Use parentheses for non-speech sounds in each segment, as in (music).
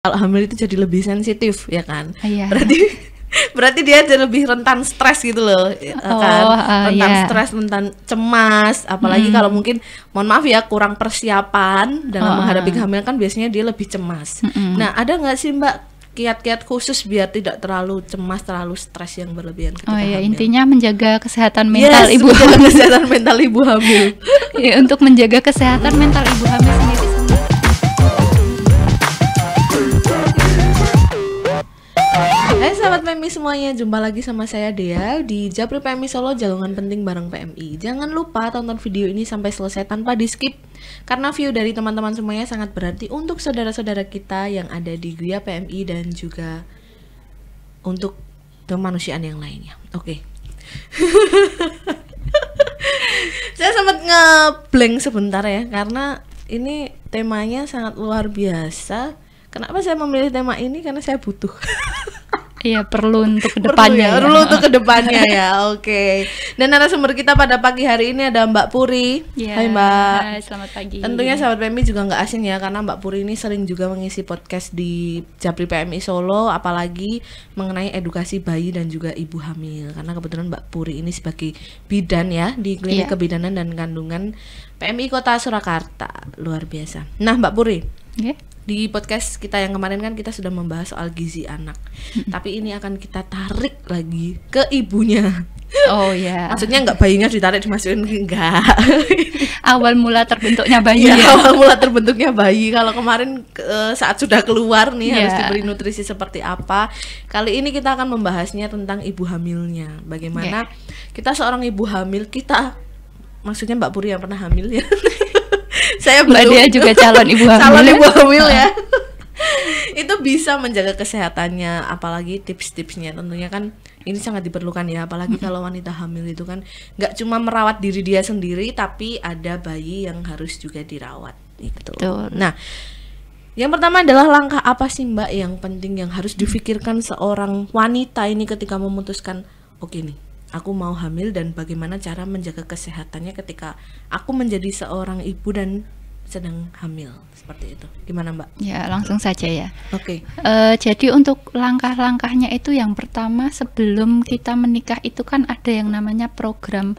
kalau hamil itu jadi lebih sensitif ya kan ah, iya. berarti (laughs) berarti dia jadi lebih rentan stres gitu loh ya oh, kan uh, rentan yeah. stres rentan cemas apalagi hmm. kalau mungkin mohon maaf ya kurang persiapan dalam oh, menghadapi ah. kehamilan kan biasanya dia lebih cemas mm nah ada nggak sih mbak kiat-kiat khusus biar tidak terlalu cemas, terlalu stres yang berlebihan ketika Oh iya, hamil. intinya menjaga kesehatan mental yes, ibu hamil. kesehatan mental ibu hamil. (laughs) ya, untuk menjaga kesehatan mental ibu hamil sahabat PMI semuanya, jumpa lagi sama saya Dea di Japri PMI Solo Jalungan Penting bareng PMI. Jangan lupa tonton video ini sampai selesai tanpa di skip karena view dari teman-teman semuanya sangat berarti untuk saudara-saudara kita yang ada di Gria PMI dan juga untuk kemanusiaan yang lainnya. Oke. Okay. (laughs) saya sempat ngeblank sebentar ya karena ini temanya sangat luar biasa. Kenapa saya memilih tema ini? Karena saya butuh. (laughs) Iya perlu untuk kedepannya. Perlu, ya, ya. perlu untuk kedepannya ya. Oke. Okay. Dan narasumber kita pada pagi hari ini ada Mbak Puri. Ya, Hai Mbak. Hai, selamat pagi. Tentunya sahabat PMI juga nggak asing ya karena Mbak Puri ini sering juga mengisi podcast di Japri PMI Solo, apalagi mengenai edukasi bayi dan juga ibu hamil. Karena kebetulan Mbak Puri ini sebagai bidan ya di klinik ya. kebidanan dan kandungan PMI Kota Surakarta. Luar biasa. Nah Mbak Puri. Okay di podcast kita yang kemarin kan kita sudah membahas soal gizi anak. (laughs) Tapi ini akan kita tarik lagi ke ibunya. Oh (laughs) ya. Yeah. Maksudnya nggak bayinya ditarik dimasukin enggak. (laughs) awal mula terbentuknya bayi. Ya, ya. awal mula terbentuknya bayi. Kalau kemarin ke, eh, saat sudah keluar nih yeah. harus diberi nutrisi seperti apa. Kali ini kita akan membahasnya tentang ibu hamilnya. Bagaimana yeah. kita seorang ibu hamil kita maksudnya Mbak Puri yang pernah hamil ya saya belum. dia juga calon ibu (laughs) hamil. calon ibu hamil ya. (laughs) itu bisa menjaga kesehatannya apalagi tips-tipsnya tentunya kan ini sangat diperlukan ya apalagi kalau wanita hamil itu kan nggak cuma merawat diri dia sendiri tapi ada bayi yang harus juga dirawat itu. Nah, yang pertama adalah langkah apa sih Mbak yang penting yang harus difikirkan seorang wanita ini ketika memutuskan oke okay nih aku mau hamil dan bagaimana cara menjaga kesehatannya ketika aku menjadi seorang ibu dan sedang hamil seperti itu. Gimana Mbak? Ya langsung saja ya. Oke. Okay. Uh, eh, jadi untuk langkah-langkahnya itu yang pertama sebelum kita menikah itu kan ada yang namanya program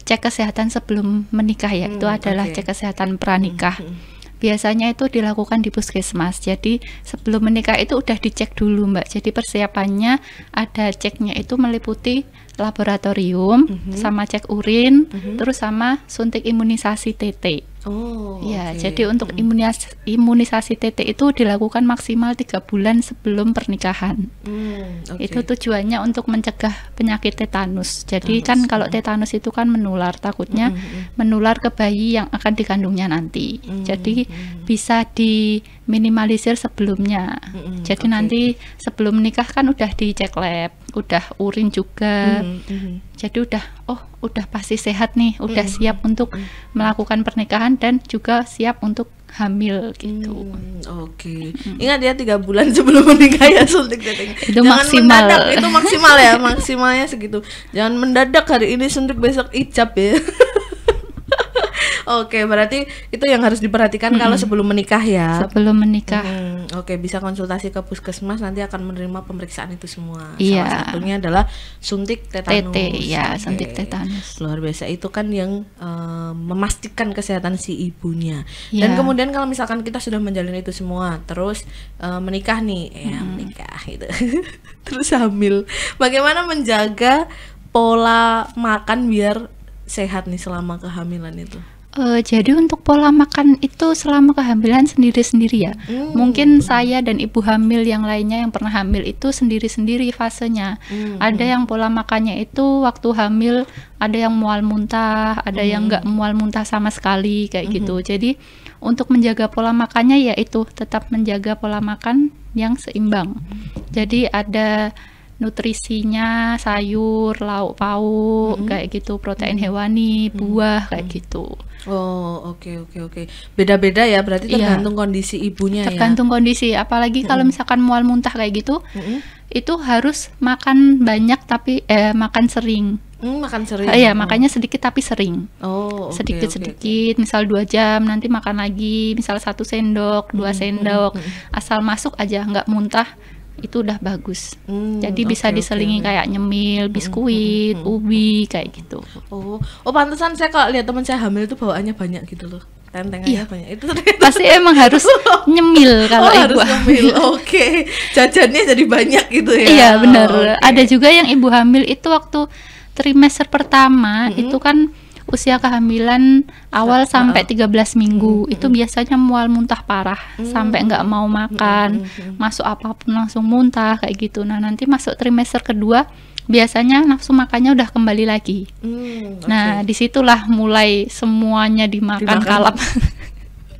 cek kesehatan sebelum menikah ya. Hmm, itu adalah okay. cek kesehatan pranikah. Hmm, hmm biasanya itu dilakukan di puskesmas. Jadi sebelum menikah itu udah dicek dulu, Mbak. Jadi persiapannya ada ceknya itu meliputi laboratorium, mm -hmm. sama cek urin, mm -hmm. terus sama suntik imunisasi TT. Oh. Ya, okay. jadi untuk mhm. imunisasi, imunisasi TT itu dilakukan maksimal tiga bulan sebelum pernikahan. Mm, okay. Itu tujuannya untuk mencegah penyakit tetanus. Jadi tetanus. kan kalau ya. tetanus itu kan menular, takutnya mm -hmm. menular ke bayi yang akan dikandungnya nanti. Mm -hmm. Jadi hmm. bisa di minimalisir sebelumnya. Mm-hmm, Jadi okay. nanti sebelum nikah kan udah dicek lab, udah urin juga. Mm-hmm, mm-hmm. Jadi udah oh, udah pasti sehat nih, udah mm-hmm. siap untuk mm-hmm. melakukan pernikahan dan juga siap untuk hamil gitu. Hmm, Oke. Okay. Ingat ya tiga bulan (laughs) sebelum menikah ya suntik detiknya. Itu Jangan maksimal. Mendadak, itu (laughs) maksimal ya, maksimalnya segitu. Jangan mendadak hari ini suntik besok icap ya. (laughs) Oke, okay, berarti itu yang harus diperhatikan kalau sebelum menikah ya. Sebelum menikah. Hmm, Oke, okay, bisa konsultasi ke puskesmas nanti akan menerima pemeriksaan itu semua. Iya. Salah satunya adalah suntik tetanus. TT, ya, okay. suntik tetanus. Luar biasa itu kan yang uh, memastikan kesehatan si ibunya. Yeah. Dan iya. kemudian kalau misalkan kita sudah menjalani itu semua, terus uh, menikah nih, ya menikah itu, (laughs) terus hamil. Bagaimana menjaga pola makan biar sehat nih selama kehamilan itu? Uh, jadi untuk pola makan itu selama kehamilan sendiri-sendiri ya. Mm. Mungkin saya dan ibu hamil yang lainnya yang pernah hamil itu sendiri-sendiri fasenya. Mm. Ada yang pola makannya itu waktu hamil, ada yang mual muntah, ada mm. yang hmm. nggak mual muntah sama sekali kayak mm. gitu. Jadi untuk menjaga pola makannya yaitu tetap menjaga pola makan yang seimbang. Hmm. Jadi ada nutrisinya sayur, lauk pauk, mm kayak gitu, protein hmm. hewani, buah mm kayak gitu. Oh, oke okay, oke okay, oke. Okay. Beda-beda ya berarti iya. tergantung iya. kondisi ibunya tergantung ya. Tergantung kondisi, apalagi mm -hmm. kalau misalkan mual muntah kayak gitu, mm -hmm. itu harus makan banyak tapi eh makan sering. Mm, makan sering. ya iya, oh. makanya sedikit tapi sering. Oh, sedikit-sedikit, okay, okay. misal dua jam nanti makan lagi, misal satu sendok, dua mm -hmm. sendok, mm -hmm. asal masuk aja nggak muntah itu udah bagus. Hmm, Jadi okay, bisa diselingi okay. kayak nyemil, hmm, biskuit, hmm, hmm, hmm, ubi kayak gitu. Oh, oh pantesan saya kalau lihat teman saya hamil itu bawaannya banyak gitu loh. Tentengnya iya. banyak. Itu (laughs) pasti emang harus (laughs) oh. nyemil kalau oh, ibu harus hamil. (laughs) Oke. Okay. Jajannya jadi banyak gitu ya. Iya, benar. okay. Ada juga yang ibu hamil itu waktu trimester pertama mm -hmm. itu kan usia kehamilan awal sampai tiga belas minggu -hmm. itu hmm. biasanya mual muntah parah hmm. sampai nggak mau hmm, makan masuk apapun langsung muntah kayak gitu nah nanti masuk trimester kedua biasanya nafsu makannya udah kembali lagi. Hmm, okay. Nah, disitulah mulai semuanya dimakan, dimakan. kalap.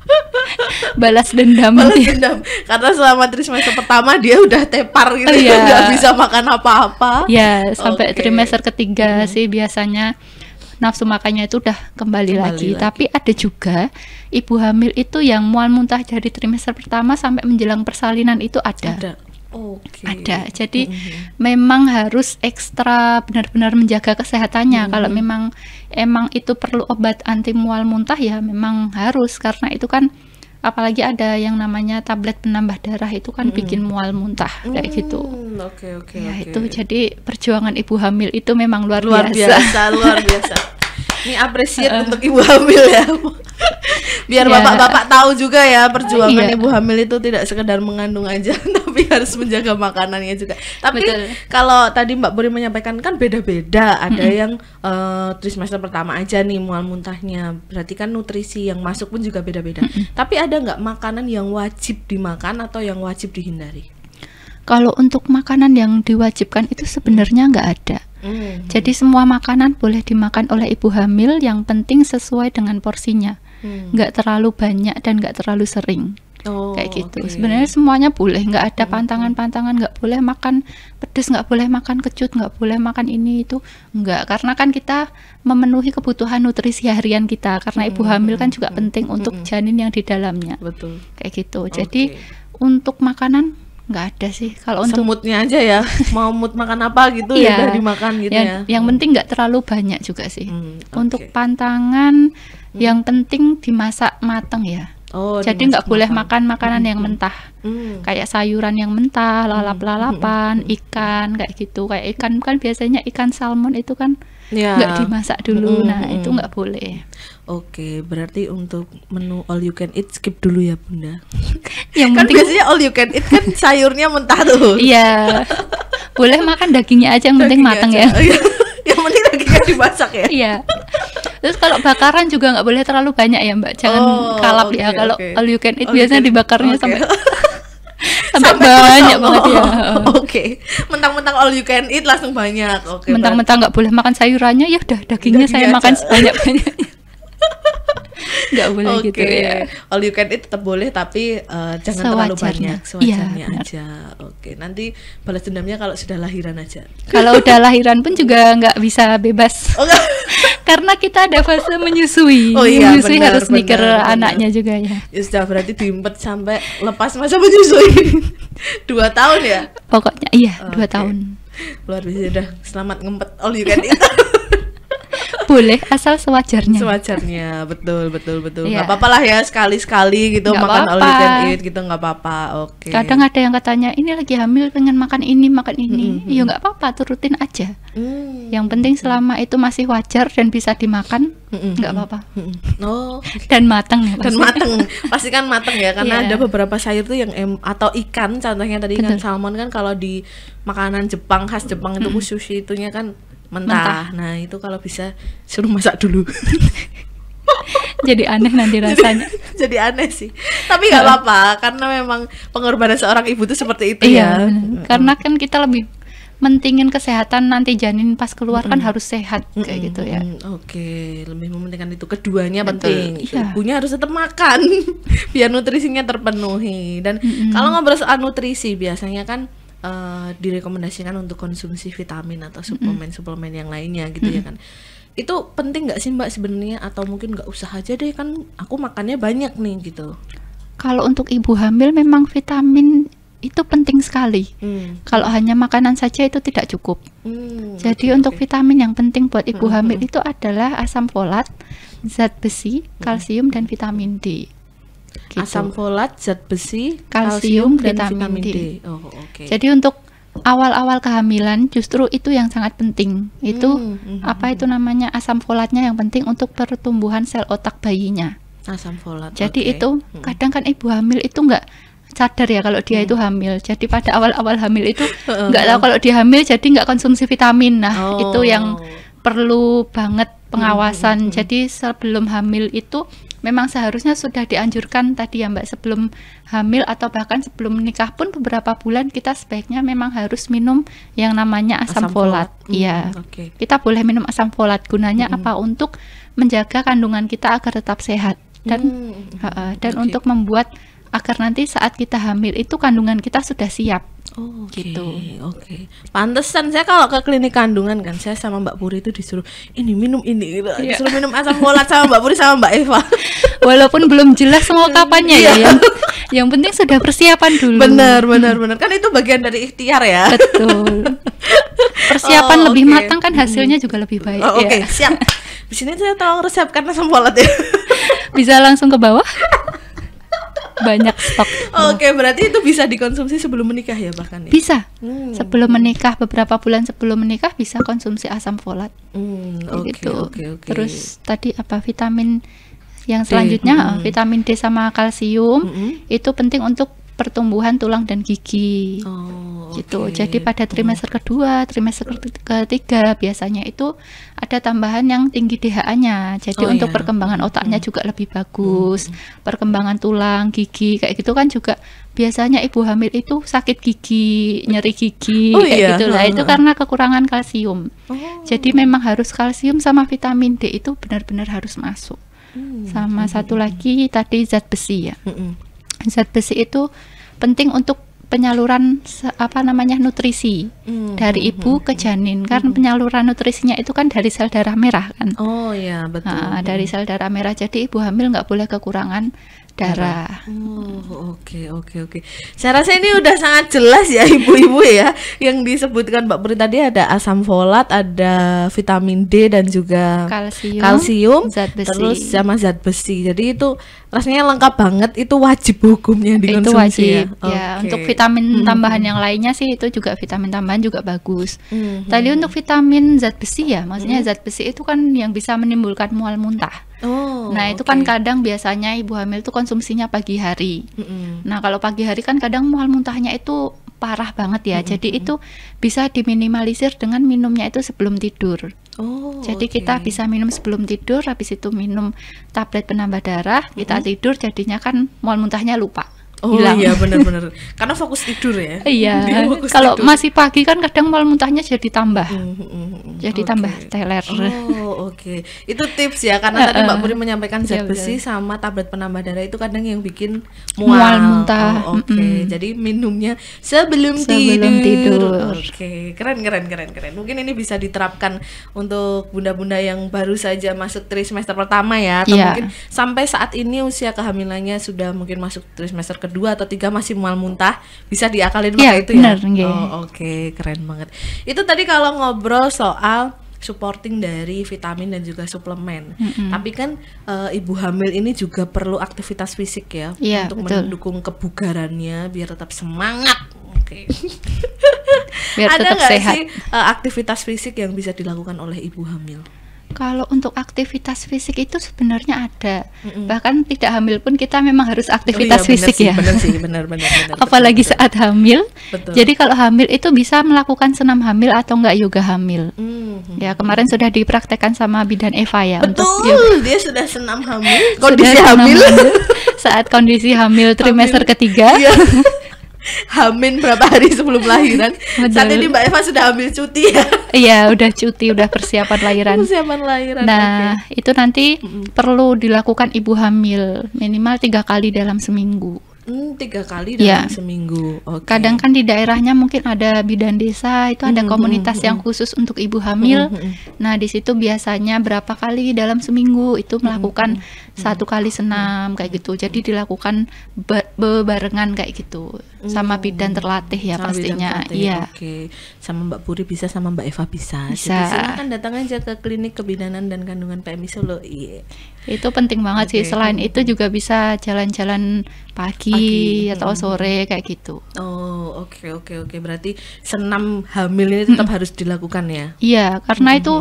(laughs) balas dendam balas dendam karena selama trimester pertama dia udah tepar gitu oh, iya. (laughs) yeah. nggak bisa makan apa-apa ya sampai okay. trimester ketiga hmm. sih biasanya nafsu makannya itu udah kembali, kembali lagi. lagi. Tapi ada juga ibu hamil itu yang mual muntah dari trimester pertama sampai menjelang persalinan itu ada. Ada. Okay. Ada. Jadi mm -hmm. memang harus ekstra benar-benar menjaga kesehatannya. Mm -hmm. Kalau memang emang itu perlu obat anti mual muntah ya memang harus karena itu kan apalagi ada yang namanya tablet penambah darah itu kan bikin mual muntah kayak mm, gitu. Oke okay, oke. Okay, ya okay. itu jadi perjuangan ibu hamil itu memang luar, luar biasa. biasa luar biasa. (laughs) Ini apresiat untuk ibu hamil ya. (laughs) Biar iya. bapak-bapak yeah. tahu juga ya perjuangan yeah. ibu hamil itu tidak sekedar mengandung aja, (laughs) tapi harus menjaga makanannya juga. Tapi kalau tadi Mbak Buri menyampaikan kan beda-beda. Ada mm -hmm. yang uh, eh, trimester pertama aja nih mual muntahnya. Berarti kan nutrisi yang masuk pun juga beda-beda. Mm -hmm. Tapi ada nggak makanan yang wajib dimakan atau yang wajib dihindari? Kalau untuk makanan yang diwajibkan itu sebenarnya nggak ada Mm. Jadi semua makanan boleh dimakan oleh ibu hamil, yang penting sesuai dengan porsinya, mm. nggak terlalu banyak dan nggak terlalu sering. Oh, kayak gitu. Okay. Sebenarnya semuanya boleh, nggak ada hmm. pantangan-pantangan, nggak boleh makan pedes, nggak boleh makan kecut, nggak boleh makan ini itu, nggak. Karena kan kita memenuhi kebutuhan nutrisi harian kita. Karena ibu hmm. hamil kan juga hmm. penting untuk janin yang di dalamnya. Betul. Kayak gitu. Jadi untuk makanan nggak ada sih kalau untuk moodnya aja ya (laughs) mau mood makan apa gitu ya, iya. dari makan gitu yang, ya yang hmm. penting nggak terlalu banyak juga sih hmm, okay. untuk pantangan hmm. yang penting dimasak mateng ya Oh, Jadi nggak boleh makan makanan hmm. yang mentah, hmm. kayak sayuran yang mentah, hmm. lalap-lalapan, hmm. ikan kayak gitu. Kayak ikan kan biasanya ikan salmon itu kan yeah. nggak dimasak dulu. Mm -hmm. Nah itu nggak boleh. Oke, okay, berarti untuk menu all you can eat skip dulu ya bunda. (laughs) yang kan penting... biasanya all you can eat kan (laughs) sayurnya mentah tuh. Iya, boleh makan dagingnya aja yang penting matang ya. (laughs) Iya. yang penting dagingnya dimasak ya. Iya. Terus kalau bakaran juga nggak boleh terlalu banyak ya Mbak. Jangan oh, kalap okay, ya. Kalau okay. all you can eat all biasanya dibakarnya okay. sampai sampai banyak kosong. banget ya. (laughs) Oke. Okay. Mentang-mentang all you can eat langsung banyak. Oke. Okay, Mentang-mentang nggak boleh makan sayurannya ya udah dagingnya saya aja. makan sebanyak-banyaknya. (laughs) nggak boleh okay. gitu ya all you can eat tetap boleh tapi uh, jangan sewajarnya. terlalu banyak iya, sewajarnya ya, aja oke okay. nanti balas dendamnya kalau sudah lahiran aja kalau udah lahiran pun juga nggak bisa bebas oh, (laughs) karena kita ada fase menyusui oh, iya, menyusui benar, harus mikir anaknya juga ya ya sudah berarti diimpet sampai lepas masa menyusui (laughs) dua tahun ya pokoknya iya okay. dua tahun luar biasa dah selamat ngempet all you can eat (laughs) boleh asal sewajarnya sewajarnya betul betul betul iya. nggak yeah. apa-apa lah ya sekali sekali gitu gak makan apa -apa. all you can eat gitu nggak apa-apa oke okay. kadang ada yang katanya ini lagi hamil pengen makan ini makan ini mm -hmm. ya nggak apa-apa turutin aja mm. yang penting selama itu masih wajar dan bisa dimakan nggak apa-apa oh dan mateng ya dan mateng pasti kan mateng ya karena yeah. ada beberapa sayur tuh yang em atau ikan contohnya tadi kan salmon kan kalau di makanan Jepang khas Jepang itu mm -hmm. sushi itunya kan mentah. mentah. Nah, itu kalau bisa suruh masak dulu. (laughs) jadi aneh nanti rasanya jadi, (laughs) jadi aneh sih tapi nggak apa-apa karena memang pengorbanan seorang ibu itu seperti itu iya, ya mm karena kan kita lebih mentingin kesehatan nanti janin pas keluar mm-hmm. kan harus sehat mm-hmm. kayak gitu ya oke okay. lebih mementingkan itu keduanya Betul. penting iya. ibunya harus tetap makan (laughs) biar nutrisinya terpenuhi dan mm-hmm. kalau ngobrol soal nutrisi biasanya kan uh, direkomendasikan untuk konsumsi vitamin atau suplemen-suplemen yang lainnya gitu mm -hmm. ya kan itu penting nggak sih mbak sebenarnya atau mungkin nggak usah aja deh kan aku makannya banyak nih gitu kalau untuk ibu hamil memang vitamin itu penting sekali. Hmm. Kalau hanya makanan saja itu tidak cukup. Hmm, Jadi okay, untuk okay. vitamin yang penting buat ibu hmm, hamil hmm. itu adalah asam folat, zat besi, kalsium dan vitamin D. Gitu. Asam folat, zat besi, kalsium, kalsium dan vitamin D. D. Oh, okay. Jadi untuk awal-awal kehamilan justru itu yang sangat penting. Itu hmm, hmm, hmm apa hmm. itu namanya asam folatnya yang penting untuk pertumbuhan sel otak bayinya. Asam folat. Jadi okay. itu kadang kan ibu hamil itu enggak sadar ya kalau dia hmm. itu hamil. Jadi pada awal-awal hamil itu (laughs) nggak tahu kalau dia hamil jadi nggak konsumsi vitamin. Nah, oh. itu yang oh. perlu banget pengawasan. hmm. Jadi sebelum hamil itu memang seharusnya sudah dianjurkan tadi ya Mbak sebelum hamil atau bahkan sebelum menikah pun beberapa bulan kita sebaiknya memang harus minum yang namanya asam, asam folat. Hmm, iya. Hmm, okay. Kita boleh minum asam folat gunanya hmm. apa untuk menjaga kandungan kita agar tetap sehat dan hmm. uh, dan okay. untuk membuat agar nanti saat kita hamil itu kandungan kita sudah siap Oh, okay, gitu. Oke. Okay. Pantesan saya kalau ke klinik kandungan kan saya sama Mbak Puri itu disuruh ini minum ini gitu. Yeah. Disuruh minum asam folat sama Mbak Puri sama Mbak Eva. (laughs) Walaupun belum jelas mau iya. kapannya ya. Yang, yang penting sudah persiapan dulu. Benar, benar, benar. Kan itu bagian dari ikhtiar ya. Betul. (laughs) Persiapan oh, lebih matang kan hasilnya hmm. juga lebih baik oh, Oke, okay. ya. siap. Di sini saya tolong resepkan asam folat ya. (laughs) Bisa langsung ke bawah banyak stok. Oke, okay, berarti itu bisa dikonsumsi sebelum menikah ya bahkan ya? Bisa. Hmm. Sebelum menikah beberapa bulan sebelum menikah bisa konsumsi asam folat. Hmm, okay, gitu. Okay, okay. Terus tadi apa vitamin yang selanjutnya D, eh, hmm. vitamin D sama kalsium hmm. itu penting untuk pertumbuhan tulang dan gigi. Oh, gitu. Okay. Jadi pada trimester hmm. kedua, trimester ketiga biasanya itu ada tambahan yang tinggi DHA-nya. Jadi oh, untuk yeah. perkembangan otaknya hmm. juga lebih bagus. Hmm. Perkembangan tulang, gigi kayak gitu kan juga biasanya ibu hamil itu sakit gigi, nyeri gigi oh, kayak iya. gitu lah. Itu hmm. karena kekurangan kalsium. Oh. Jadi memang harus kalsium sama vitamin D itu benar-benar harus masuk. Hmm. Sama hmm. satu lagi tadi zat besi ya. Hmm. hmm. Zat besi itu penting untuk penyaluran apa namanya nutrisi hmm. dari hmm, ibu hmm, ke hmm. janin kan hmm. penyaluran nutrisinya itu kan dari sel darah merah kan oh ya betul nah, dari sel darah merah jadi ibu hamil nggak boleh kekurangan darah. Oh, oke okay, oke okay, oke. Okay. Saya rasa ini udah sangat jelas ya (laughs) ibu-ibu ya yang disebutkan Mbak Prita tadi ada asam folat, ada vitamin D dan juga kalsium, kalsium zat besi. terus sama zat besi. Jadi itu rasanya lengkap banget itu wajib hukumnya dikonsumsi. Itu ya. wajib ya. ya okay. Untuk vitamin hmm. tambahan yang lainnya sih itu juga vitamin tambahan juga bagus. Hmm. Tadi untuk vitamin zat besi ya, maksudnya hmm. zat besi itu kan yang bisa menimbulkan mual muntah. Oh, nah itu okay. kan kadang biasanya ibu hamil itu konsumsinya pagi hari. Mm -hmm. Nah kalau pagi hari kan kadang mual muntahnya itu parah banget ya. Mm -hmm. Jadi itu bisa diminimalisir dengan minumnya itu sebelum tidur. Oh, jadi okay. kita bisa minum sebelum tidur, habis itu minum tablet penambah darah, mm -hmm. kita tidur jadinya kan mual muntahnya lupa. Oh hilang. iya benar-benar (laughs) karena fokus tidur ya. Iya. Kalau masih pagi kan kadang mal muntahnya jadi tambah, mm, -hmm. jadi okay. tambah teler. Oh oke, okay. itu tips ya karena uh, tadi Mbak Puri menyampaikan zat iya, besi iya. sama tablet penambah darah itu kadang yang bikin mual, mual oh, muntah. Oh, oke, okay. mm jadi minumnya sebelum, sebelum tidur. tidur. Oke, okay. keren keren keren keren. Mungkin ini bisa diterapkan untuk bunda-bunda yang baru saja masuk trimester pertama ya, atau yeah. mungkin sampai saat ini usia kehamilannya sudah mungkin masuk trimester kedua kedua atau tiga masih mual muntah bisa diakalin yeah, itu ya. Oh oke okay. keren banget. Itu tadi kalau ngobrol soal supporting dari vitamin dan juga suplemen. Mm -hmm. Tapi kan e, ibu hamil ini juga perlu aktivitas fisik ya yeah, untuk betul. mendukung kebugarannya biar tetap semangat. Oke. Okay. biar (laughs) Ada tetap sehat. sih uh, aktivitas fisik yang bisa dilakukan oleh ibu hamil? Kalau untuk aktivitas fisik itu sebenarnya ada, mm-hmm. bahkan tidak hamil pun kita memang harus oh aktivitas oh, iya, fisik ya. Benar sih, benar benar. (laughs) Apalagi saat hamil. Betul. Jadi kalau hamil itu bisa melakukan senam hamil atau enggak yoga hamil. Mm-hmm. Ya kemarin sudah dipraktekkan sama bidan Eva ya. Betul, untuk dia sudah senam hamil. Kondisi sudah hamil. hamil. saat kondisi hamil trimester hamil. ketiga. Yeah. (laughs) Hamin berapa hari sebelum lahiran. Betul. Saat ini Mbak Eva sudah ambil cuti ya. Iya, udah cuti, udah persiapan lahiran. Persiapan lahiran. Nah, okay. itu nanti mm -hmm. perlu dilakukan ibu hamil minimal tiga kali dalam seminggu. Hmm, tiga kali dalam ya. seminggu. Okay. Kadang kan di daerahnya mungkin ada bidan desa, itu ada mm -hmm. komunitas mm -hmm. yang khusus untuk ibu hamil. Mm -hmm. Nah, di situ biasanya berapa kali dalam seminggu itu melakukan mm -hmm satu hmm. kali senam kayak gitu jadi hmm. dilakukan bebarengan kayak gitu sama hmm. bidan terlatih ya sama pastinya iya oke okay. sama Mbak Puri bisa sama Mbak Eva bisa, bisa. jadi silakan datang aja ke klinik kebidanan dan kandungan PMI Solo iya yeah. itu penting banget okay. sih selain itu juga bisa jalan-jalan pagi, okay. atau sore kayak gitu oh oke okay, oke okay, oke okay. berarti senam hamil ini tetap hmm. harus dilakukan ya iya karena hmm. itu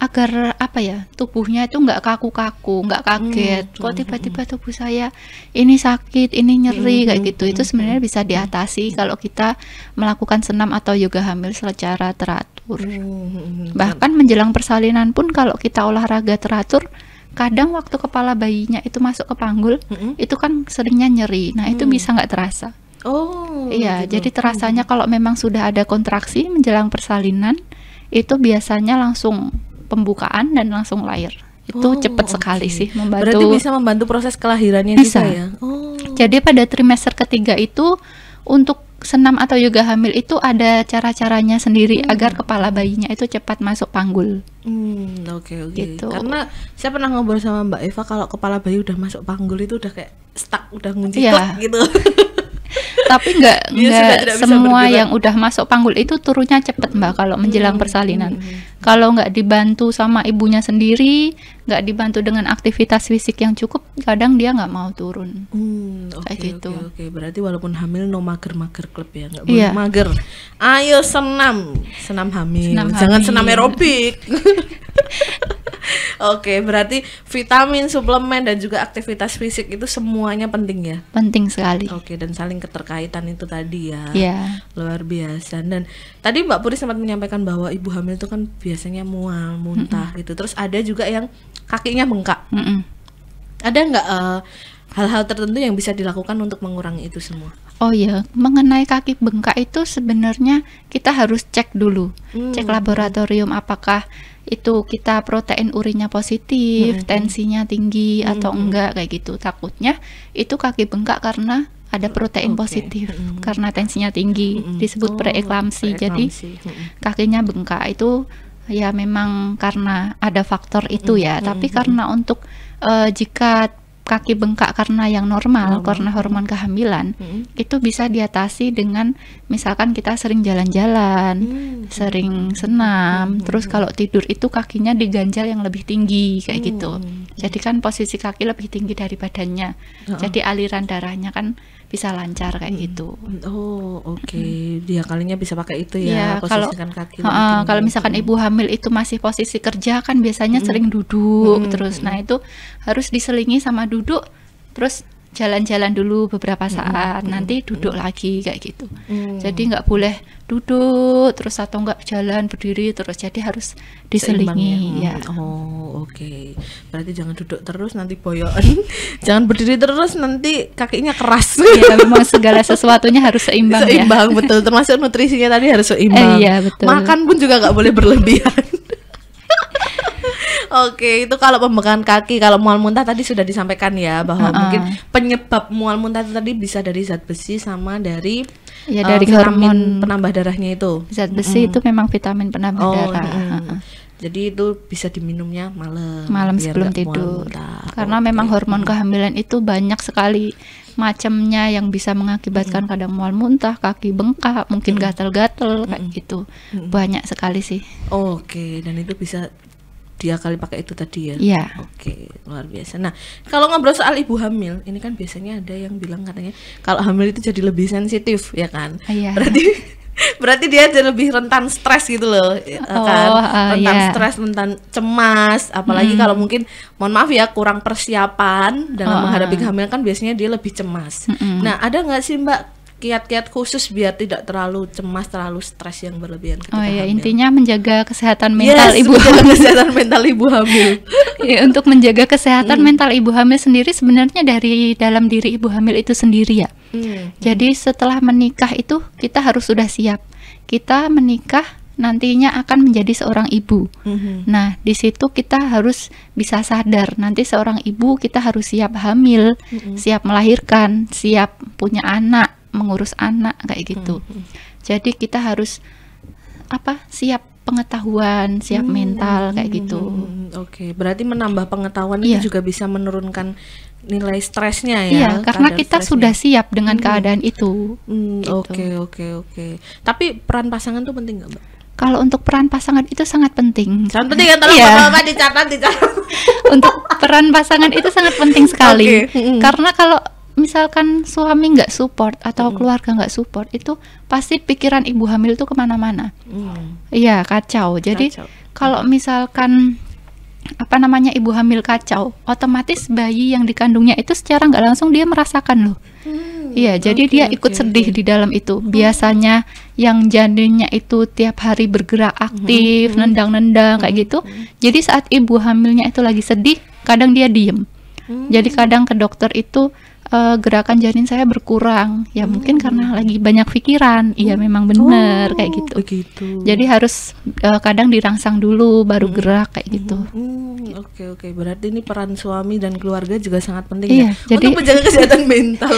agar apa ya tubuhnya itu nggak kaku-kaku nggak kaget hmm. kok tiba-tiba tubuh saya ini sakit ini nyeri hmm. kayak gitu itu sebenarnya bisa diatasi hmm. kalau kita melakukan senam atau yoga hamil secara teratur hmm. bahkan menjelang persalinan pun kalau kita olahraga teratur kadang waktu kepala bayinya itu masuk ke panggul hmm. itu kan seringnya nyeri nah itu hmm. bisa nggak terasa oh iya gitu. jadi terasanya hmm. kalau memang sudah ada kontraksi menjelang persalinan itu biasanya langsung pembukaan dan langsung lahir itu oh, cepat okay. sekali sih membantu berarti bisa membantu proses kelahirannya bisa juga ya oh. jadi pada trimester ketiga itu untuk senam atau juga hamil itu ada cara-caranya sendiri hmm. agar kepala bayinya itu cepat masuk panggul. Hmm, oke okay, oke. Okay. Gitu. Karena saya pernah ngobrol sama Mbak Eva kalau kepala bayi udah masuk panggul itu udah kayak stuck, udah ngunci yeah. gitu. (laughs) tapi nggak (laughs) nggak semua yang udah masuk panggul itu turunnya cepet mbak kalau menjelang hmm. persalinan hmm, hmm. kalau nggak dibantu sama ibunya sendiri nggak dibantu dengan aktivitas fisik yang cukup kadang dia nggak mau turun hmm, okay, kayak gitu oke okay, okay. berarti walaupun hamil no mager mager klub ya nggak iya. boleh yeah. mager ayo senam senam hamil senam jangan hamil. senam aerobik (laughs) (laughs) Oke, berarti vitamin, suplemen dan juga aktivitas fisik itu semuanya penting ya? Penting sekali. Oke, dan saling keterkaitan itu tadi ya. Iya. Luar biasa. Dan tadi Mbak Puri sempat menyampaikan bahwa ibu hamil itu kan biasanya mual, muntah mm -mm. gitu. Terus ada juga yang kakinya bengkak. Mm -mm. Ada nggak hal eh, hal-hal tertentu yang bisa dilakukan untuk mengurangi itu semua? Oh ya, mengenai kaki bengkak itu sebenarnya kita harus cek dulu, hmm. cek laboratorium apakah itu kita protein urinnya positif, hmm. tensinya tinggi hmm. atau enggak kayak gitu. Takutnya itu kaki bengkak karena ada protein okay. positif -hmm. karena tensinya tinggi -hmm. disebut oh, preeklamsi. Pre Jadi -hmm. kakinya bengkak itu ya memang karena ada faktor itu mm -hmm. ya. Tapi -hmm. karena untuk uh, jika kaki bengkak karena yang normal, normal. karena hormon kehamilan hmm. itu bisa diatasi dengan misalkan kita sering jalan-jalan, hmm. sering senam, hmm. terus kalau tidur itu kakinya diganjal yang lebih tinggi kayak gitu. hmm. gitu. Jadi kan posisi kaki lebih tinggi dari badannya. Uh Jadi aliran darahnya kan bisa lancar kayak hmm. gitu. Oh oke, okay. hmm. dia kalinya bisa pakai itu ya. ya posisikan kalau, kan kaki. Uh, kalau gitu. misalkan ibu hamil itu masih posisi kerja kan biasanya hmm. sering duduk hmm. terus. Nah itu harus diselingi sama duduk terus jalan-jalan dulu beberapa hmm, saat hmm. nanti hmm. duduk hmm. lagi kayak gitu hmm. jadi nggak boleh duduk terus atau nggak jalan berdiri terus jadi harus diselingi ya. ya oh oke okay. berarti jangan duduk terus nanti boyoan (laughs) jangan berdiri terus nanti kakinya keras ya (laughs) memang segala sesuatunya harus seimbang ya. seimbang ya. betul termasuk nutrisinya tadi harus seimbang eh, iya betul makan pun juga nggak boleh berlebihan (laughs) Oke, itu kalau pembengkakan kaki, kalau mual muntah tadi sudah disampaikan ya bahwa uh -uh. mungkin penyebab mual muntah itu tadi bisa dari zat besi sama dari ya eh, dari uh, hormon penambah darahnya itu. Zat besi mm -hmm. itu memang vitamin penambah oh, darah. Mm Jadi itu bisa diminumnya malam. Malam sebelum tidur. Karena oh, memang hormon kehamilan itu banyak sekali macamnya yang bisa mengakibatkan mm. kadang mual muntah, kaki bengkak, mungkin gatal-gatal mm. kayak gitu. Mm. Banyak sekali sih. Oke, okay. dan itu bisa dia kali pakai itu tadi ya. Iya. Oke, luar biasa. Nah, kalau ngobrol soal ibu hamil, ini kan biasanya ada yang bilang katanya kalau hamil itu jadi lebih sensitif, ya kan? Iya. Berarti (laughs) berarti dia jadi lebih rentan stres gitu loh, ya oh, kan? Uh, rentan yeah. stres, rentan cemas, apalagi hmm. kalau mungkin mohon maaf ya kurang persiapan dalam oh, ah. menghadapi uh. hamil kan biasanya dia lebih cemas. Mm Nah, ada nggak sih Mbak kiat-kiat khusus biar tidak terlalu cemas, terlalu stres yang berlebihan Oh iya, hamil. intinya menjaga kesehatan mental yes, ibu hamil. kesehatan mental ibu hamil. (laughs) ya, untuk menjaga kesehatan hmm. mental ibu hamil sendiri sebenarnya dari dalam diri ibu hamil itu sendiri ya. Hmm. Jadi setelah menikah itu kita harus sudah siap. Kita menikah nantinya akan menjadi seorang ibu. hmm Nah, di situ kita harus bisa sadar nanti seorang ibu kita harus siap hamil, hmm siap melahirkan, siap punya anak mengurus anak kayak gitu. Hmm, hmm. Jadi kita harus apa siap pengetahuan, siap hmm. mental kayak hmm, gitu. Hmm, oke, okay. berarti menambah pengetahuan yeah. itu iya. juga bisa menurunkan nilai stresnya ya. Iya, karena kita stresnya. sudah siap dengan hmm. keadaan itu. Gitu. Oke, oke, oke. Tapi peran pasangan tuh penting nggak, Mbak? Kalau untuk peran pasangan itu sangat penting. Sangat penting ya, tolong yeah. bapak dicatat, dicatat. (laughs) untuk peran pasangan itu sangat penting sekali. Okay. Mm -hmm. Karena kalau misalkan suami nggak support atau mm. keluarga nggak support itu pasti pikiran ibu hamil itu kemana-mana mm. iya mm. kacau jadi kalau mm. misalkan apa namanya ibu hamil kacau otomatis bayi yang dikandungnya itu secara nggak langsung dia merasakan loh hmm, Iya, hmm, jadi okay, dia ikut okay, sedih okay. di dalam itu. Hmm. Biasanya yang janinnya itu tiap hari bergerak aktif, hmm. nendang-nendang hmm, kayak gitu. Hmm. Jadi saat ibu hamilnya itu lagi sedih, kadang dia diem. Jadi kadang ke dokter itu uh, gerakan janin saya berkurang ya hmm. mungkin karena lagi banyak pikiran iya hmm. memang benar oh, kayak gitu begitu. jadi harus uh, kadang dirangsang dulu baru hmm. gerak kayak gitu oke hmm, hmm. oke okay, okay. berarti ini peran suami dan keluarga juga sangat penting iya, ya jadi, untuk menjaga kesehatan (laughs) mental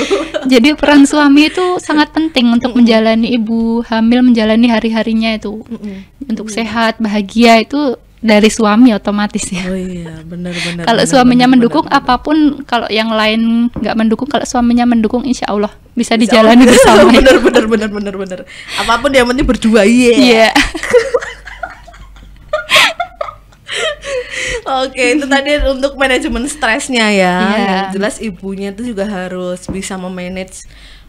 jadi peran suami itu sangat penting untuk hmm. menjalani ibu hamil menjalani hari-harinya itu hmm, untuk iya. sehat bahagia itu dari suami otomatis ya. Oh iya, benar-benar. (laughs) kalau suaminya bener, mendukung bener, apapun, kalau yang lain nggak mendukung, kalau suaminya mendukung, insya Allah bisa insya dijalani Allah. bersama. Benar-benar, (laughs) benar-benar, benar. Apapun yang penting berdua, iya. Yeah. (laughs) Yeah. Oke, itu tadi untuk manajemen stresnya ya. Yeah. jelas ibunya itu juga harus bisa memanage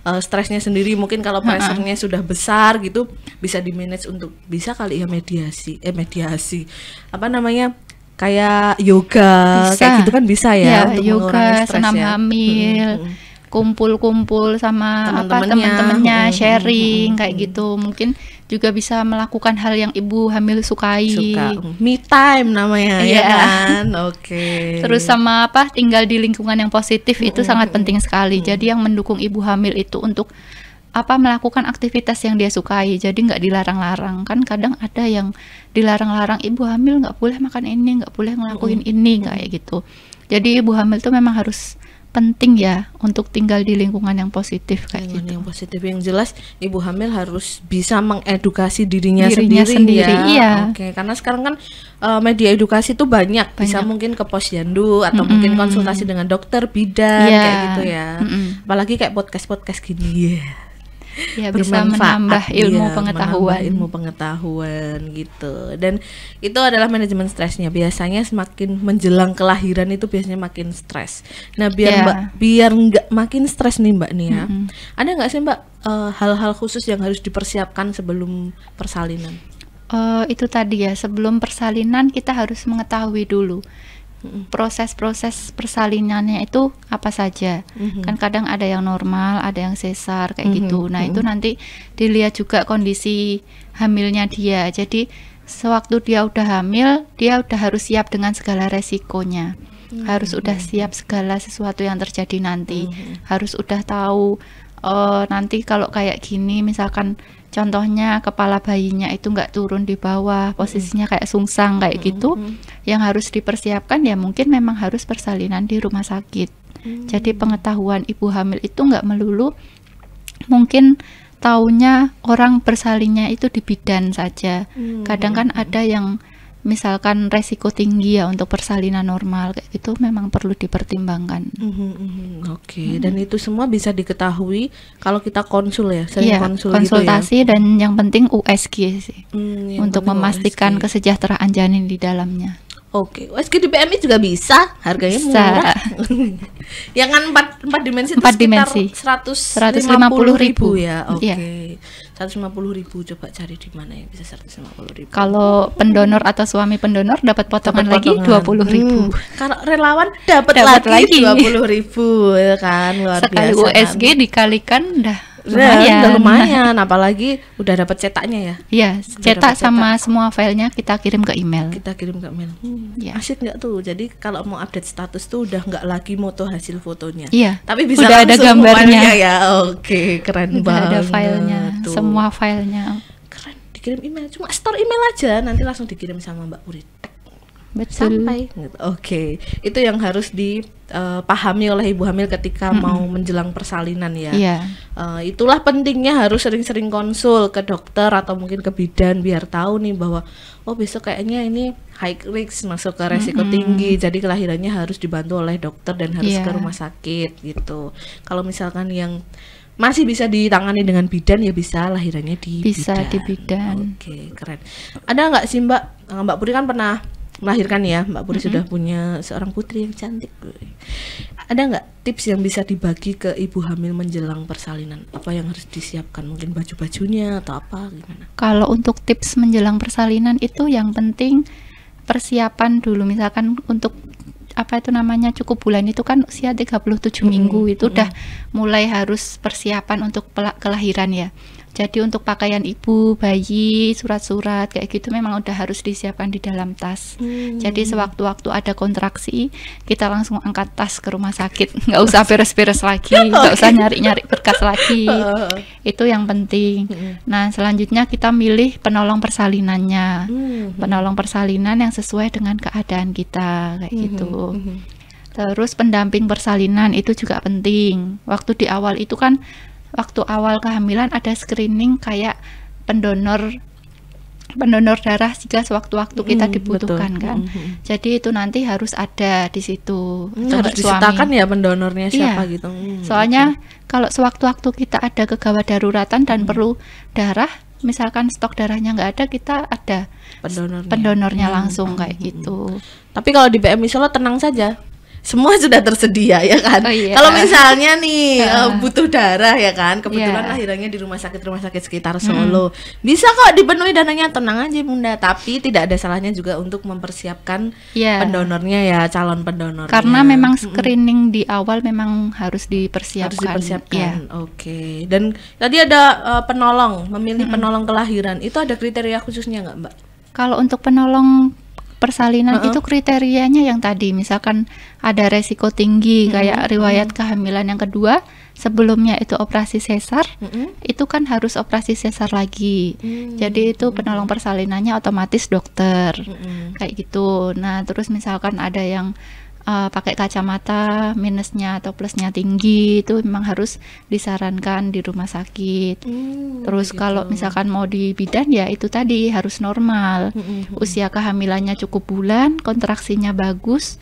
uh, stresnya sendiri mungkin kalau pressure sudah besar gitu bisa di manage untuk bisa kali ya mediasi eh mediasi apa namanya kayak yoga bisa. kayak gitu kan bisa ya, ya untuk yoga, mengurangi stres senam ya. hamil. Hmm. hmm kumpul-kumpul sama temen apa teman-temannya hmm. sharing hmm. kayak gitu mungkin juga bisa melakukan hal yang ibu hamil sukai Suka. me time namanya yeah. ya iya. kan oke okay. terus sama apa tinggal di lingkungan yang positif hmm. itu sangat penting sekali hmm. jadi yang mendukung ibu hamil itu untuk apa melakukan aktivitas yang dia sukai jadi nggak dilarang-larang kan kadang ada yang dilarang-larang ibu hamil nggak boleh makan ini nggak boleh ngelakuin hmm. ini kayak gitu jadi ibu hamil tuh memang harus penting ya untuk tinggal di lingkungan yang positif kayak lingkungan gitu. yang positif yang jelas ibu hamil harus bisa mengedukasi dirinya, dirinya sendiri, ya. sendiri ya. Iya. Oke, karena sekarang kan uh, media edukasi tuh banyak. banyak. Bisa mungkin ke posyandu atau mm -hmm. mungkin konsultasi dengan dokter, bidan yeah. kayak gitu ya. Mm -hmm. Apalagi kayak podcast-podcast gini. Yeah ya, bisa menambah ilmu ya, pengetahuan menambah ilmu pengetahuan gitu dan itu adalah manajemen stresnya biasanya semakin menjelang kelahiran itu biasanya makin stres nah biar ya. mbak biar nggak makin stres nih mbak nih ya mm -hmm. ada nggak sih mbak eh, hal-hal uh, khusus yang harus dipersiapkan sebelum persalinan uh, itu tadi ya sebelum persalinan kita harus mengetahui dulu proses-proses persalinannya itu apa saja mm-hmm. kan kadang ada yang normal ada yang sesar kayak mm-hmm. gitu nah mm-hmm. itu mhm. nanti dilihat juga kondisi hamilnya dia jadi sewaktu dia udah hamil dia udah harus siap dengan segala resikonya mm-hmm. harus iya, udah iya. siap segala sesuatu yang terjadi nanti mm-hmm. harus udah tahu oh nanti kalau kayak gini misalkan contohnya kepala bayinya itu nggak turun di bawah hmm. posisinya kayak sungsang kayak hmm, gitu hmm. yang harus dipersiapkan ya mungkin memang harus persalinan di rumah sakit jadi pengetahuan ibu hamil itu nggak melulu mungkin taunya orang bersalinnya itu di bidan saja kadang kan ada yang misalkan resiko tinggi ya untuk persalinan normal kayak gitu memang perlu dipertimbangkan. Mm -hmm, Oke, okay. mm -hmm. dan itu semua bisa diketahui kalau kita konsul ya, sering yeah, konsul konsultasi gitu ya. dan yang penting USG sih. Mm, untuk memastikan USG. kesejahteraan janin di dalamnya. Oke, okay. USG di PMI juga bisa, harganya bisa. murah. (laughs) yang kan empat empat dimensi empat dimensi seratus lima puluh ribu ya. Iya. Oke. Okay. Yeah. 150 ribu coba cari di mana yang bisa 150 ribu kalau pendonor atau suami pendonor dapat potongan, potongan. lagi 20 ribu hmm. kalau relawan dapat lagi, lagi 20 ribu ya kan luar Sekali biasa USG kan. dikalikan dah lumayan. Nah, udah nah. lumayan apalagi udah dapat cetaknya ya iya cetak sama cetak. semua filenya kita kirim ke email kita kirim ke email hmm, ya. asik nggak tuh jadi kalau mau update status tuh udah nggak lagi moto hasil fotonya iya tapi bisa udah ada gambarnya ya oke keren udah banget ada filenya tuh. semua filenya keren dikirim email cuma store email aja nanti langsung dikirim sama Mbak urit Betul. sampai gitu. Oke, okay. itu yang harus dipahami eh, oleh ibu hamil ketika mm -mm. mau menjelang persalinan ya. Yeah. Iya. Uh, itulah pentingnya harus sering-sering konsul ke dokter atau mungkin ke bidan biar tahu nih bahwa oh besok kayaknya ini high risk masuk ke resiko mm -hmm. tinggi jadi kelahirannya harus dibantu oleh dokter dan harus yeah. ke iya. rumah sakit gitu. Kalau misalkan yang masih bisa ditangani dengan bidan ya bisa lahirannya di bisa bidan. di bidan. Oke keren. Ada nggak sih Mbak Mbak Puri kan pernah melahirkan ya Mbak Puri mm -hmm. sudah punya seorang putri yang cantik ada nggak tips yang bisa dibagi ke ibu hamil menjelang persalinan apa yang harus disiapkan mungkin baju-bajunya atau apa gimana kalau untuk tips menjelang persalinan itu yang penting persiapan dulu misalkan untuk apa itu namanya cukup bulan itu kan usia 37 -hmm. minggu itu -hmm. udah mulai harus persiapan untuk kelahiran ya jadi untuk pakaian ibu, bayi, surat-surat kayak gitu memang udah harus disiapkan di dalam tas. Hmm. Jadi sewaktu-waktu ada kontraksi, kita langsung angkat tas ke rumah sakit. (laughs) Nggak usah beres-beres lagi, (laughs) nggak usah nyari-nyari berkas lagi. (laughs) Itu yang penting. Nah selanjutnya kita milih penolong persalinannya, mm-hmm. penolong persalinan yang sesuai dengan keadaan kita kayak mm-hmm, gitu. Mm-hmm. Terus pendamping persalinan itu juga penting. Waktu di awal itu kan waktu awal kehamilan ada screening kayak pendonor pendonor darah jika sewaktu-waktu hmm, kita dibutuhkan betul. kan. Hmm, -hmm. Jadi itu nanti harus ada di situ. Hmm, harus suami. disetakan ya pendonornya iya. siapa iya. gitu. Mm, Soalnya okay. kalau sewaktu-waktu kita ada kegawat daruratan dan mm. perlu darah, misalkan stok darahnya nggak ada, kita ada pendonornya, pendonornya langsung -hmm. kayak gitu. Tapi kalau di BM Solo tenang saja, semua sudah tersedia ya kan. Oh, iya. Kalau misalnya nih uh. (laughs) butuh darah ya kan, kebetulan yeah. lahirannya di rumah sakit rumah sakit sekitar Solo, hmm. bisa kok dipenuhi dananya tenang aja bunda. Tapi tidak ada salahnya juga untuk mempersiapkan yeah. pendonornya ya calon pendonor. Karena memang screening hmm. di awal memang harus dipersiapkan. Harus dipersiapkan. Yeah. Oke. Okay. Dan tadi ada uh, penolong memilih hmm. penolong kelahiran itu ada kriteria khususnya nggak mbak? Kalau untuk penolong persalinan uh -uh. itu kriterianya yang tadi misalkan ada resiko tinggi uh kayak hmm, riwayat uh kehamilan yang kedua sebelumnya itu operasi sesar uh itu kan harus operasi sesar lagi uh jadi itu penolong persalinannya otomatis dokter uh kayak gitu nah terus misalkan ada yang uh, pakai kacamata minusnya atau plusnya tinggi itu memang harus disarankan di rumah sakit. Hmm, Terus gitu. kalau misalkan mau di bidan ya itu tadi harus normal. Hmm, hmm, hmm. Usia kehamilannya cukup bulan, kontraksinya bagus,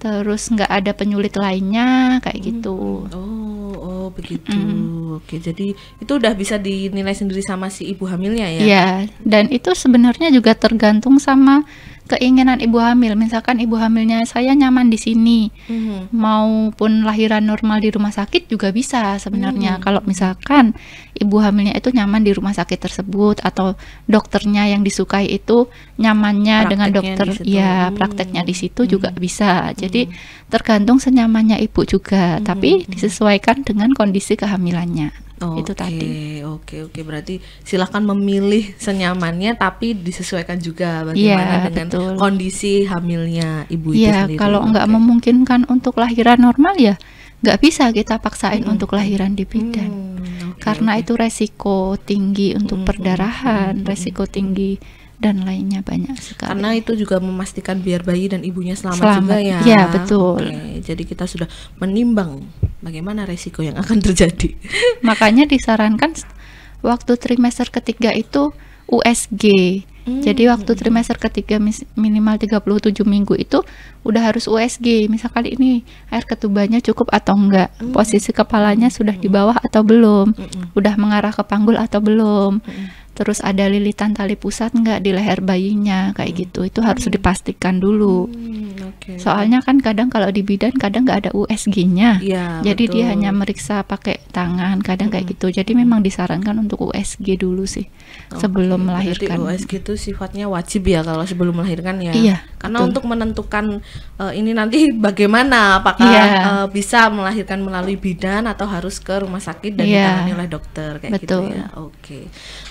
terus nggak ada penyulit lainnya kayak hmm, gitu. Oh, oh begitu. Hmm. Oke, jadi itu udah bisa dinilai sendiri sama si ibu hamilnya ya? Iya, dan itu sebenarnya juga tergantung sama keinginan ibu hamil misalkan ibu hamilnya saya nyaman di sini hmm maupun lahiran normal di rumah sakit juga bisa sebenarnya hmm kalau misalkan ibu hamilnya itu nyaman di rumah sakit tersebut atau dokternya yang disukai itu nyamannya prakteknya dengan dokter ya prakteknya di situ hmm juga bisa jadi mm-hmm. tergantung senyamannya ibu juga hmm tapi mm-hmm. disesuaikan dengan kondisi kehamilannya Oh, itu tadi. Oke, okay, oke. Okay. Berarti silahkan memilih senyamannya tapi disesuaikan juga bagaimana yeah, dengan betul. kondisi hamilnya ibu yeah, itu iya, sendiri. kalau nggak okay. memungkinkan untuk lahiran normal ya nggak bisa kita paksain hmm. untuk lahiran di bidan. Hmm, okay, Karena okay. itu resiko tinggi untuk hmm, hmm perdarahan, hmm, hmm resiko hmm. tinggi dan lainnya banyak sekali. Karena itu juga memastikan biar bayi dan ibunya selamat, selamat. juga ya. Iya, betul. Oke, jadi kita sudah menimbang bagaimana resiko yang akan terjadi. (laughs) Makanya disarankan waktu trimester ketiga itu USG. Hmm. Jadi waktu hmm, hmm. trimester ketiga minimal 37 minggu itu udah harus USG. Misalkan ini air ketubannya cukup atau enggak, hmm. posisi kepalanya sudah di hmm. bawah atau belum, hmm. udah mengarah ke panggul atau belum. Hmm terus ada lilitan tali pusat nggak di leher bayinya kayak gitu itu harus hmm. dipastikan dulu hmm. Okay. Soalnya kan kadang kalau di bidan kadang nggak ada USG-nya. Ya, Jadi betul. dia hanya meriksa pakai tangan kadang hmm. kayak gitu. Jadi memang disarankan untuk USG dulu sih okay. Oh, sebelum melahirkan. Berarti USG itu sifatnya wajib ya kalau sebelum melahirkan ya. Iya. Karena betul. untuk menentukan uh, ini nanti (laughs) bagaimana apakah iya. uh, bisa melahirkan melalui bidan atau harus ke rumah sakit dan yeah. ditangani oleh dokter kayak gitu betul. gitu ya. Oke. Okay.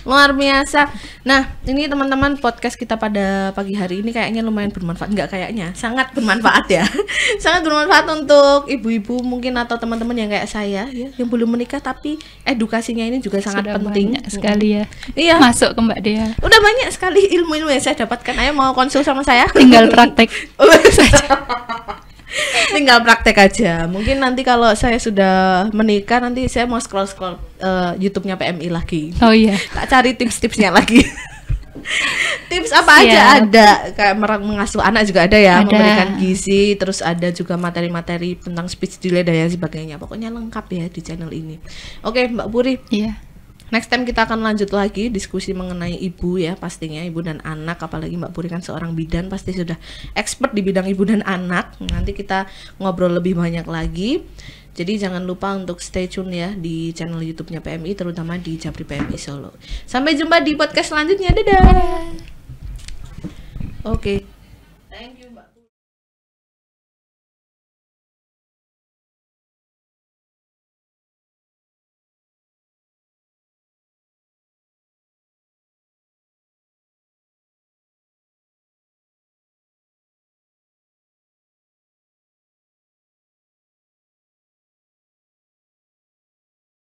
Luar biasa. Nah, ini teman-teman podcast kita pada pagi hari ini kayaknya lumayan bermanfaat. nggak kayaknya, sangat bermanfaat ya (laughs) sangat bermanfaat untuk ibu-ibu mungkin atau teman-teman yang kayak saya ya, iya. yang belum menikah tapi edukasinya ini juga sangat Sudah penting banyak sekali ya iya masuk ke mbak dia udah banyak sekali ilmu-ilmu yang saya dapatkan ayo mau konsul sama saya (laughs) tinggal praktek (laughs) oh, iya. tinggal praktek aja mungkin nanti kalau saya sudah menikah nanti saya mau scroll scroll uh, eh, YouTube-nya PMI lagi oh iya tak cari tips-tipsnya lagi tips apa Siap. aja ada kayak mengasuh anak juga ada ya ada. memberikan gizi terus ada juga materi-materi tentang speech delay dan sebagainya pokoknya lengkap ya di channel ini oke mbak Puri iya Next time kita akan lanjut lagi diskusi mengenai ibu ya pastinya ibu dan anak apalagi Mbak Puri kan seorang bidan pasti sudah expert di bidang ibu dan anak. Nanti kita ngobrol lebih banyak lagi. Jadi jangan lupa untuk stay tune ya di channel YouTube-nya PMI terutama di Japri PMI Solo. Sampai jumpa di podcast selanjutnya. Dadah. Okay. Thank you.